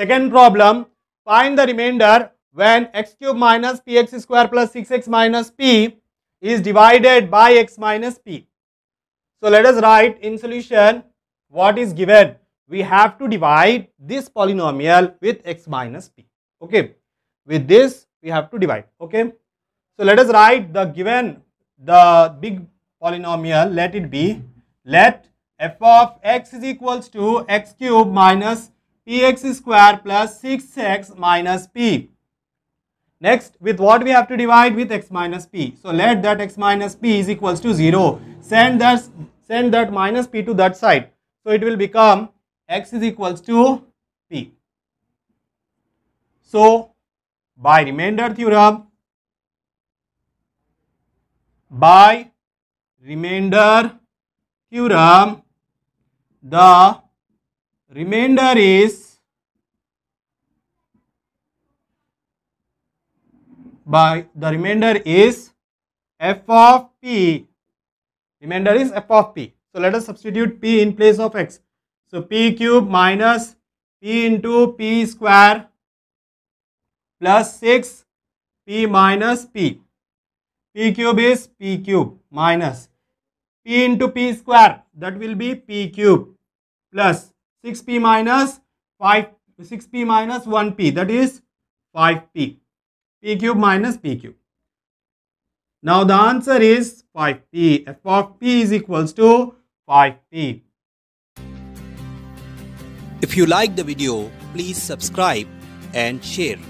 Second problem, find the remainder when x cube minus px square plus 6x minus p is divided by x minus p. So let us write in solution what is given. We have to divide this polynomial with x minus p. Okay. With this we have to divide. Okay. So let us write the given the big polynomial let it be let f of x is equals to x cube minus p x square plus 6x minus p. Next, with what we have to divide? With x minus p. So, let that x minus p is equals to 0. Send that, send that minus p to that side. So, it will become x is equals to p. So, by remainder theorem, by remainder theorem, the remainder is by the remainder is f of p. Remainder is f of p. So let us substitute p in place of x. So p cube minus p into p square plus 6 p minus p. p cube is p cube minus p into p square that will be p cube plus 6p minus 5 6p minus 1p that is 5p p cube minus p cube. Now the answer is 5p. f of p is equals to 5p. If you like the video, please subscribe and share.